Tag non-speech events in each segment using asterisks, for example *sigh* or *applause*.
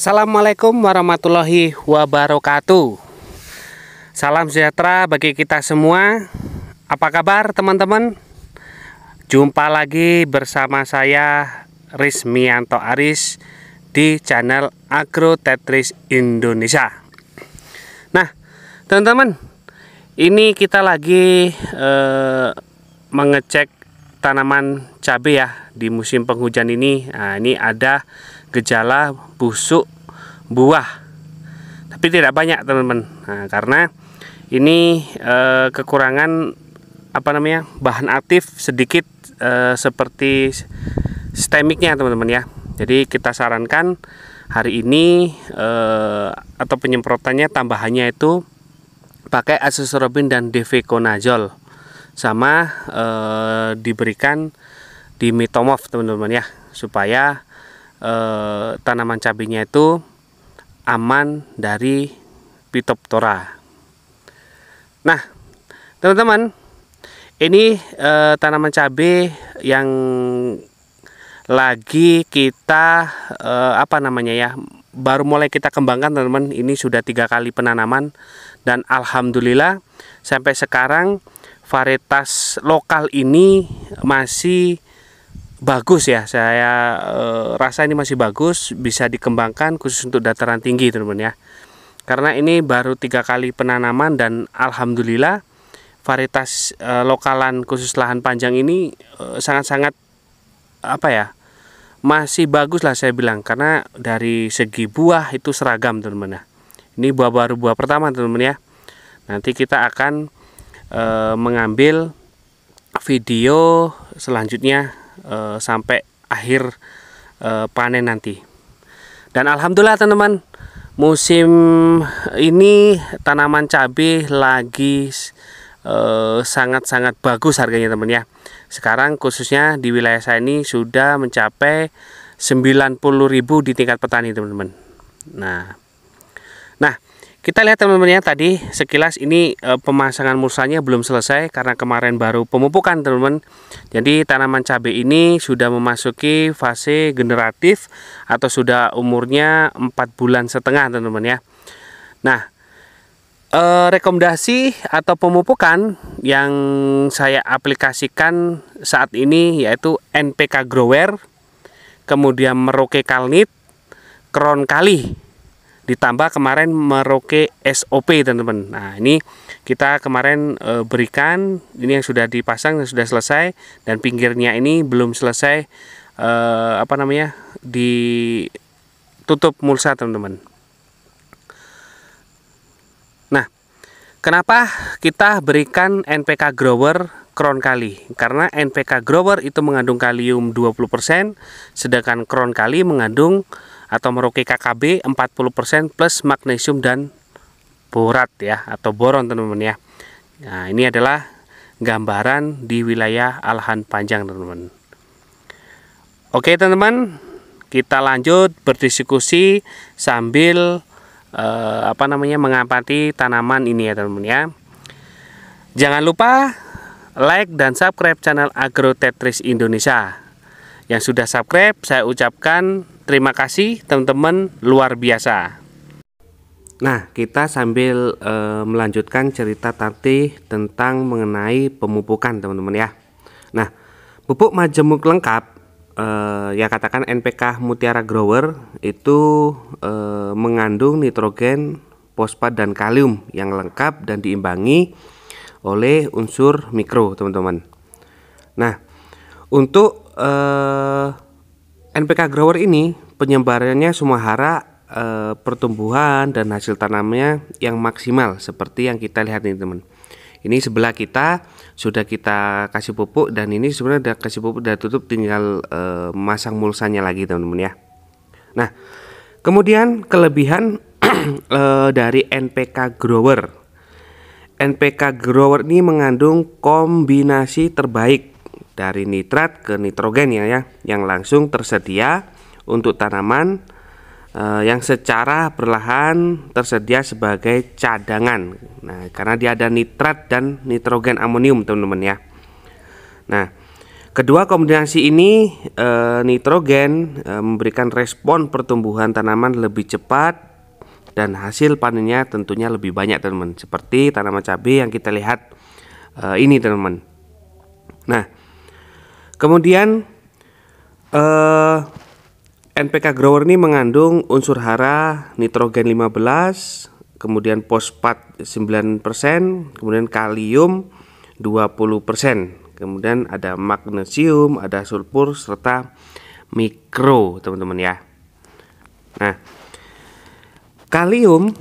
Assalamualaikum warahmatullahi wabarakatuh Salam sejahtera bagi kita semua Apa kabar teman-teman? Jumpa lagi bersama saya Rismianto Aris Di channel Agro Tetris Indonesia Nah teman-teman Ini kita lagi eh, mengecek tanaman cabai ya Di musim penghujan ini Nah ini ada gejala busuk buah tapi tidak banyak teman-teman nah, karena ini e, kekurangan apa namanya bahan aktif sedikit e, seperti stemiknya teman-teman ya jadi kita sarankan hari ini e, atau penyemprotannya tambahannya itu pakai asesorobin dan defekonazol sama e, diberikan di mitomov teman-teman ya supaya eh, tanaman cabenya itu aman dari pitoptora. Nah, teman-teman, ini eh, tanaman cabai yang lagi kita eh, apa namanya ya baru mulai kita kembangkan teman-teman ini sudah tiga kali penanaman dan alhamdulillah sampai sekarang varietas lokal ini masih bagus ya saya e, rasa ini masih bagus bisa dikembangkan khusus untuk dataran tinggi teman-teman ya karena ini baru tiga kali penanaman dan alhamdulillah varietas e, lokalan khusus lahan panjang ini eh, sangat-sangat e, apa ya masih bagus lah saya bilang karena dari segi buah itu seragam teman-teman ya ini buah baru buah pertama teman-teman ya nanti kita akan e, mengambil video selanjutnya e, sampai akhir e, panen nanti. Dan alhamdulillah teman-teman, musim ini tanaman cabai lagi eh, sangat-sangat e, bagus harganya teman ya. Sekarang khususnya di wilayah saya ini sudah mencapai 90.000 di tingkat petani teman-teman. Nah. Nah, kita lihat teman-teman ya tadi sekilas ini e, pemasangan mursanya belum selesai karena kemarin baru pemupukan teman-teman. Jadi tanaman cabai ini sudah memasuki fase generatif atau sudah umurnya 4 bulan setengah teman-teman ya. Nah, e, rekomendasi atau pemupukan yang saya aplikasikan saat ini yaitu NPK Grower, kemudian Meroke Kalnit, Kron Kali ditambah kemarin Merauke SOP teman-teman nah ini kita kemarin e, berikan ini yang sudah dipasang dan sudah selesai dan pinggirnya ini belum selesai e, apa namanya ditutup mulsa teman-teman nah kenapa kita berikan NPK grower kron kali karena NPK grower itu mengandung kalium 20% sedangkan kron kali mengandung atau Merauke KKB 40% plus magnesium dan borat ya atau boron teman-teman ya. Nah, ini adalah gambaran di wilayah Alhan Panjang teman-teman. Oke teman-teman, kita lanjut berdiskusi sambil eh, apa namanya mengamati tanaman ini ya teman-teman ya. Jangan lupa like dan subscribe channel Agro Tetris Indonesia. Yang sudah subscribe, saya ucapkan terima kasih teman-teman luar biasa. Nah, kita sambil e, melanjutkan cerita tadi tentang mengenai pemupukan, teman-teman ya. Nah, pupuk majemuk lengkap e, ya katakan NPK Mutiara Grower itu e, mengandung nitrogen, fosfat dan kalium yang lengkap dan diimbangi oleh unsur mikro, teman-teman. Nah, untuk eh NPK grower ini penyebarannya semua e, eh, pertumbuhan dan hasil tanamnya yang maksimal seperti yang kita lihat ini teman. Ini sebelah kita sudah kita kasih pupuk dan ini sebenarnya udah kasih pupuk dan tutup tinggal e, masang mulsanya lagi teman-teman ya. Nah, kemudian kelebihan e, *clears throat* dari NPK grower. NPK grower ini mengandung kombinasi terbaik dari nitrat ke nitrogen ya, ya yang langsung tersedia untuk tanaman eh, yang secara perlahan tersedia sebagai cadangan. Nah, karena dia ada nitrat dan nitrogen amonium, teman-teman ya. Nah, kedua kombinasi ini eh, nitrogen eh, memberikan respon pertumbuhan tanaman lebih cepat dan hasil panennya tentunya lebih banyak, teman-teman. Seperti tanaman cabai yang kita lihat eh, ini, teman-teman. Nah, Kemudian eh, NPK grower ini mengandung unsur hara nitrogen 15, kemudian fosfat 9%, kemudian kalium 20%, kemudian ada magnesium, ada sulfur serta mikro, teman-teman ya. Nah, kalium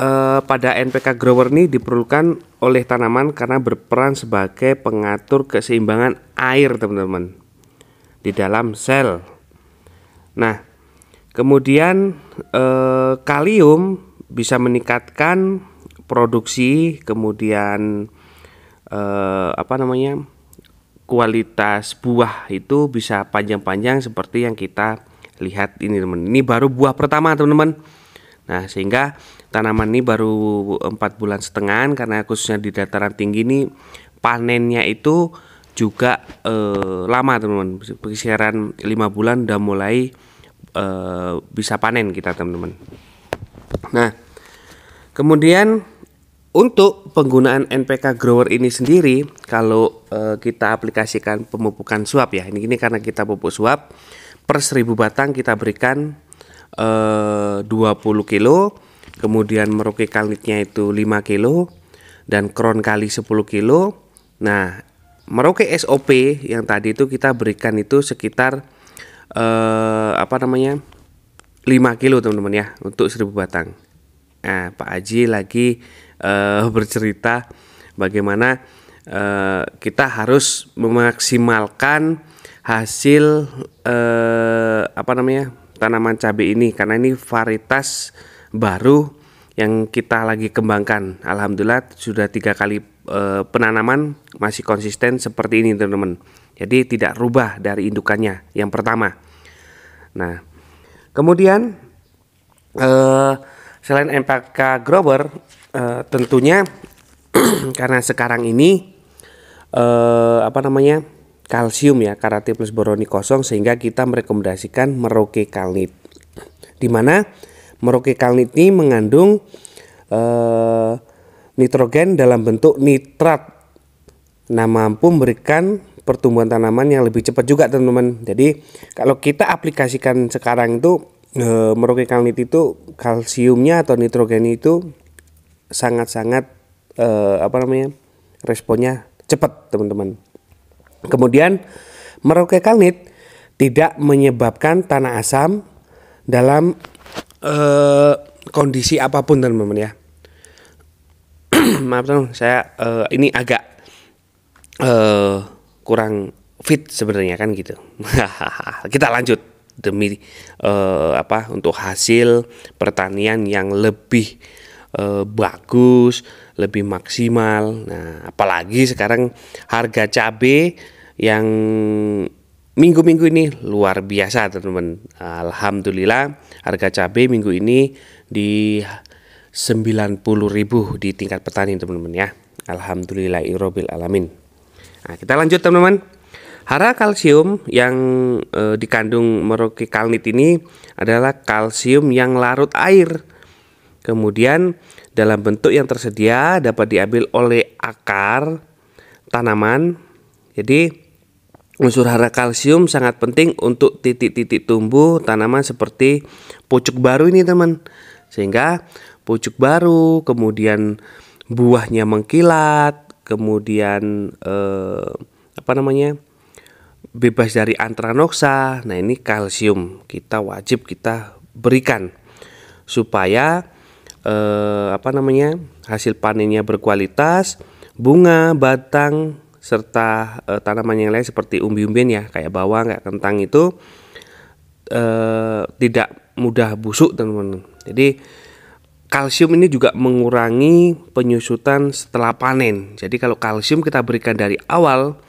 eh, pada NPK grower ini diperlukan oleh tanaman karena berperan sebagai pengatur keseimbangan air teman-teman di dalam sel. Nah, kemudian eh, kalium bisa meningkatkan produksi, kemudian eh, apa namanya kualitas buah itu bisa panjang-panjang seperti yang kita lihat ini teman. Ini baru buah pertama teman-teman. Nah sehingga tanaman ini baru empat bulan setengah karena khususnya di dataran tinggi ini panennya itu juga eh, lama teman-teman persiaran lima bulan udah mulai eh, bisa panen kita teman-teman nah kemudian untuk penggunaan NPK grower ini sendiri kalau eh, kita aplikasikan pemupukan suap ya ini, ini karena kita pupuk suap per 1000 batang kita berikan eh, 20 kilo kemudian merokik kalitnya itu 5 kilo dan kron kali 10 kilo nah merokik SOP yang tadi itu kita berikan itu sekitar eh, apa namanya 5 kilo teman-teman ya untuk 1000 batang nah Pak Haji lagi eh, *laughs* bercerita bagaimana eh, kita harus memaksimalkan hasil eh, apa namanya tanaman cabai ini karena ini varietas baru yang kita lagi kembangkan. Alhamdulillah sudah tiga kali e, penanaman masih konsisten seperti ini teman-teman. Jadi tidak rubah dari indukannya yang pertama. Nah kemudian e, selain MPK grower e, tentunya *clears throat* karena sekarang ini e, apa namanya kalsium ya karate plus boroni kosong sehingga kita merekomendasikan meroke kalnit. Dimana mana kalnit ini mengandung uh, nitrogen dalam bentuk nitrat. Nah, mampu memberikan pertumbuhan tanaman yang lebih cepat juga, teman-teman. Jadi, kalau kita aplikasikan sekarang itu eh, merokai kalnit itu kalsiumnya atau nitrogen itu sangat-sangat uh, apa namanya? responnya cepat, teman-teman. Kemudian kalnit tidak menyebabkan tanah asam dalam Eh, kondisi apapun teman-teman ya *clears throat* maaf teman saya uh, ini agak uh, kurang fit sebenarnya kan gitu *laughs* kita lanjut demi uh, apa untuk hasil pertanian yang lebih uh, bagus lebih maksimal nah apalagi sekarang harga cabai yang minggu-minggu ini luar biasa teman-teman. Alhamdulillah harga cabai minggu ini di 90.000 di tingkat petani teman-teman ya. Alhamdulillah irobil alamin. Nah, kita lanjut teman-teman. Hara kalsium yang e, dikandung meroki kalnit ini adalah kalsium yang larut air. Kemudian dalam bentuk yang tersedia dapat diambil oleh akar tanaman. Jadi Unsur hara kalsium sangat penting untuk titik-titik tumbuh tanaman seperti pucuk baru ini teman. Sehingga pucuk baru, kemudian buahnya mengkilat, kemudian eh, apa namanya? bebas dari antranoksa. Nah, ini kalsium kita wajib kita berikan supaya eh, apa namanya? hasil panennya berkualitas, bunga, batang, serta e, tanaman yang lain seperti umbi-umbian ya kayak bawang kayak kentang itu e, tidak mudah busuk teman-teman jadi kalsium ini juga mengurangi penyusutan setelah panen jadi kalau kalsium kita berikan dari awal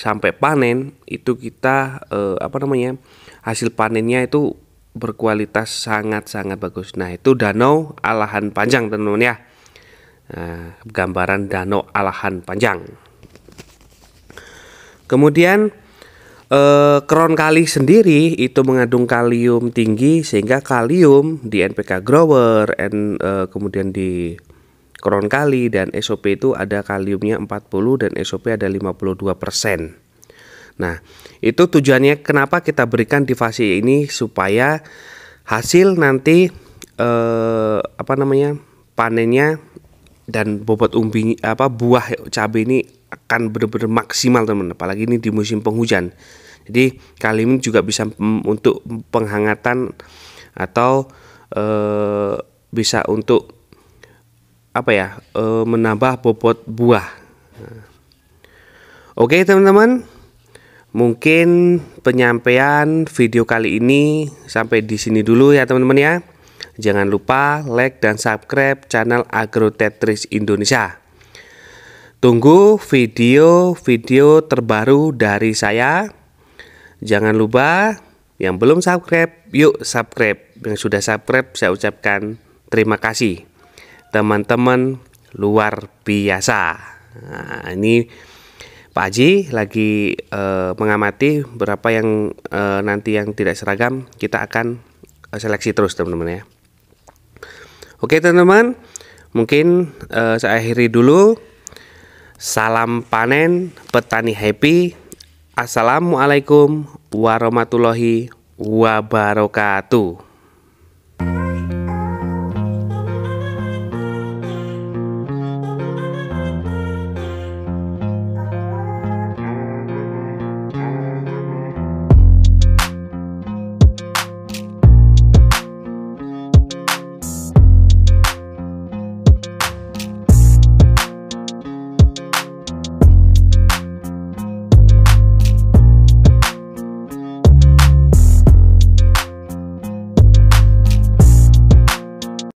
sampai panen itu kita e, apa namanya hasil panennya itu berkualitas sangat-sangat bagus nah itu danau alahan panjang teman-teman ya nah, gambaran danau alahan panjang Kemudian eh, kron kali sendiri itu mengandung kalium tinggi sehingga kalium di NPK grower dan eh, kemudian di kron kali dan SOP itu ada kaliumnya 40 dan SOP ada 52 persen. Nah, itu tujuannya kenapa kita berikan di fase ini supaya hasil nanti eh, apa namanya panennya dan bobot umbi apa buah cabai ini akan benar-benar maksimal teman teman apalagi ini di musim penghujan jadi kalium juga bisa mm, untuk penghangatan atau e, bisa untuk apa ya e, menambah bobot buah nah. oke teman-teman mungkin penyampaian video kali ini sampai di sini dulu ya teman-teman ya Jangan lupa like dan subscribe channel Agro Tetris Indonesia. Tunggu video-video terbaru dari saya. Jangan lupa yang belum subscribe, yuk subscribe. Yang sudah subscribe saya ucapkan terima kasih. Teman-teman luar biasa. Nah, ini Pak Haji lagi eh, mengamati berapa yang eh, nanti yang tidak seragam kita akan eh, seleksi terus teman-teman ya. Oke teman-teman, mungkin eh, saya akhiri dulu Salam panen, petani happy. Assalamualaikum warahmatullahi wabarakatuh.